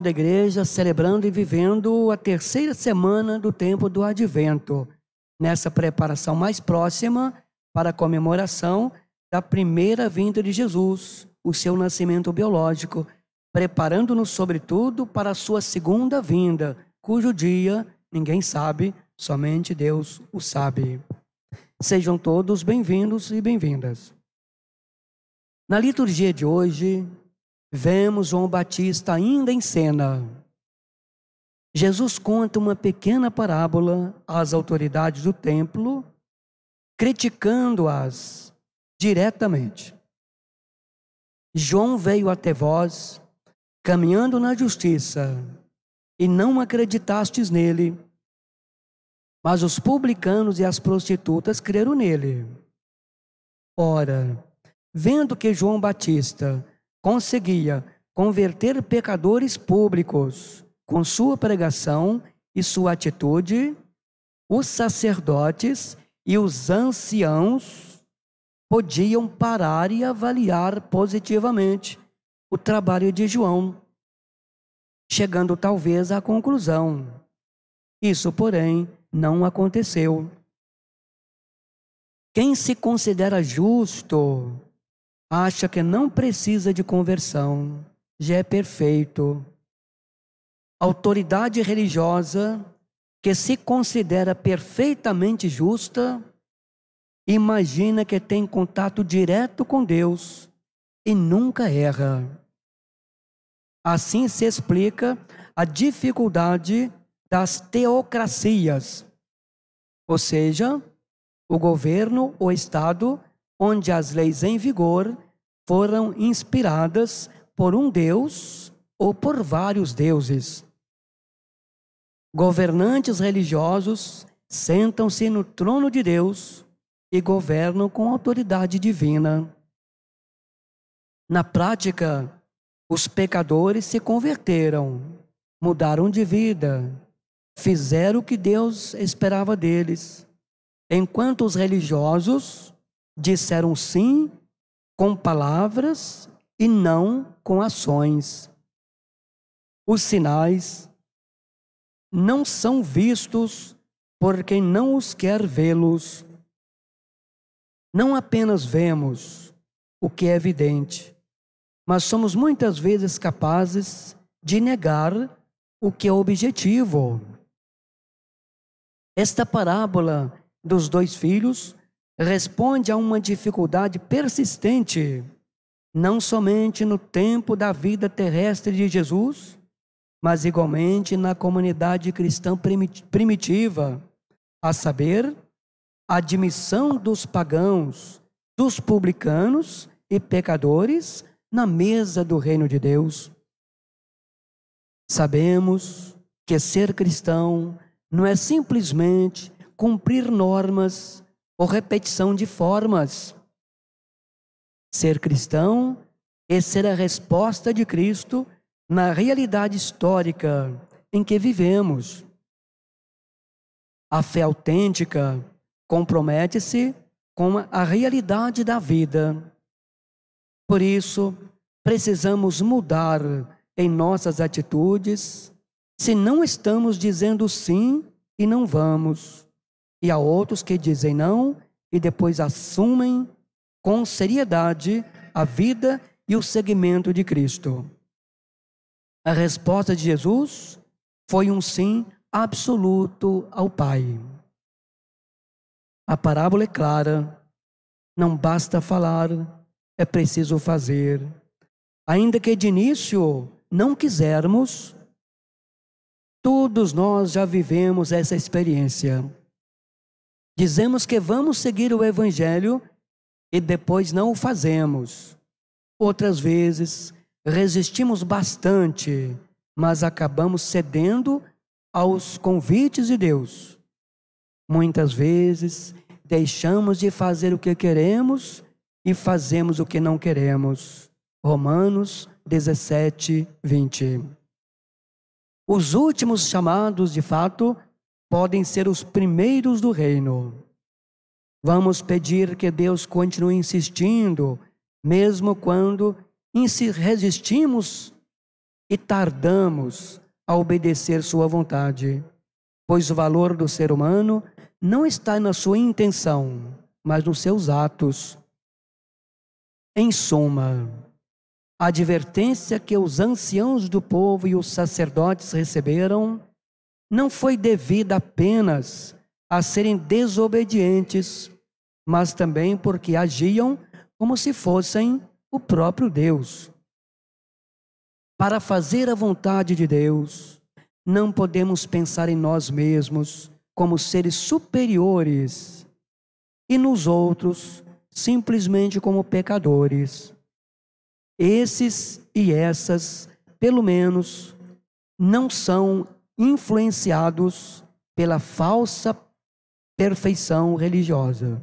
da igreja celebrando e vivendo a terceira semana do tempo do advento, nessa preparação mais próxima para a comemoração da primeira vinda de Jesus, o seu nascimento biológico, preparando-nos, sobretudo, para a sua segunda vinda, cujo dia ninguém sabe, somente Deus o sabe. Sejam todos bem-vindos e bem-vindas. Na liturgia de hoje, vemos João Batista ainda em cena. Jesus conta uma pequena parábola às autoridades do templo, criticando-as diretamente. João veio até vós, caminhando na justiça, e não acreditastes nele, mas os publicanos e as prostitutas creram nele. Ora, vendo que João Batista conseguia converter pecadores públicos com sua pregação e sua atitude, os sacerdotes e os anciãos podiam parar e avaliar positivamente o trabalho de João, chegando talvez à conclusão. Isso, porém, não aconteceu. Quem se considera justo acha que não precisa de conversão, já é perfeito. Autoridade religiosa que se considera perfeitamente justa, imagina que tem contato direto com Deus e nunca erra. Assim se explica a dificuldade das teocracias, ou seja, o governo, o Estado onde as leis em vigor foram inspiradas por um Deus ou por vários deuses. Governantes religiosos sentam-se no trono de Deus e governam com autoridade divina. Na prática, os pecadores se converteram, mudaram de vida, fizeram o que Deus esperava deles, enquanto os religiosos disseram sim com palavras e não com ações. Os sinais não são vistos por quem não os quer vê-los. Não apenas vemos o que é evidente, mas somos muitas vezes capazes de negar o que é objetivo. Esta parábola dos dois filhos responde a uma dificuldade persistente, não somente no tempo da vida terrestre de Jesus, mas igualmente na comunidade cristã primitiva, a saber, a admissão dos pagãos, dos publicanos e pecadores na mesa do reino de Deus. Sabemos que ser cristão não é simplesmente cumprir normas ou repetição de formas. Ser cristão é ser a resposta de Cristo na realidade histórica em que vivemos. A fé autêntica compromete-se com a realidade da vida. Por isso, precisamos mudar em nossas atitudes se não estamos dizendo sim e não vamos e há outros que dizem não e depois assumem com seriedade a vida e o seguimento de Cristo. A resposta de Jesus foi um sim absoluto ao Pai. A parábola é clara. Não basta falar, é preciso fazer. Ainda que de início não quisermos, todos nós já vivemos essa experiência. Dizemos que vamos seguir o Evangelho e depois não o fazemos. Outras vezes, resistimos bastante, mas acabamos cedendo aos convites de Deus. Muitas vezes, deixamos de fazer o que queremos e fazemos o que não queremos. Romanos 17, 20. Os últimos chamados, de fato, podem ser os primeiros do reino. Vamos pedir que Deus continue insistindo, mesmo quando resistimos e tardamos a obedecer Sua vontade, pois o valor do ser humano não está na sua intenção, mas nos seus atos. Em suma, a advertência que os anciãos do povo e os sacerdotes receberam não foi devida apenas a serem desobedientes, mas também porque agiam como se fossem o próprio Deus. Para fazer a vontade de Deus, não podemos pensar em nós mesmos como seres superiores e nos outros simplesmente como pecadores. Esses e essas, pelo menos, não são influenciados pela falsa perfeição religiosa.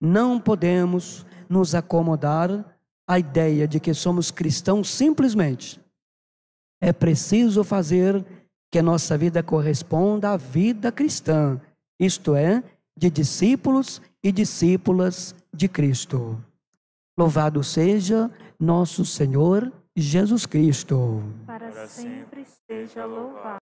Não podemos nos acomodar à ideia de que somos cristãos simplesmente. É preciso fazer que a nossa vida corresponda à vida cristã, isto é, de discípulos e discípulas de Cristo. Louvado seja nosso Senhor Jesus Cristo. Para sempre seja louvado.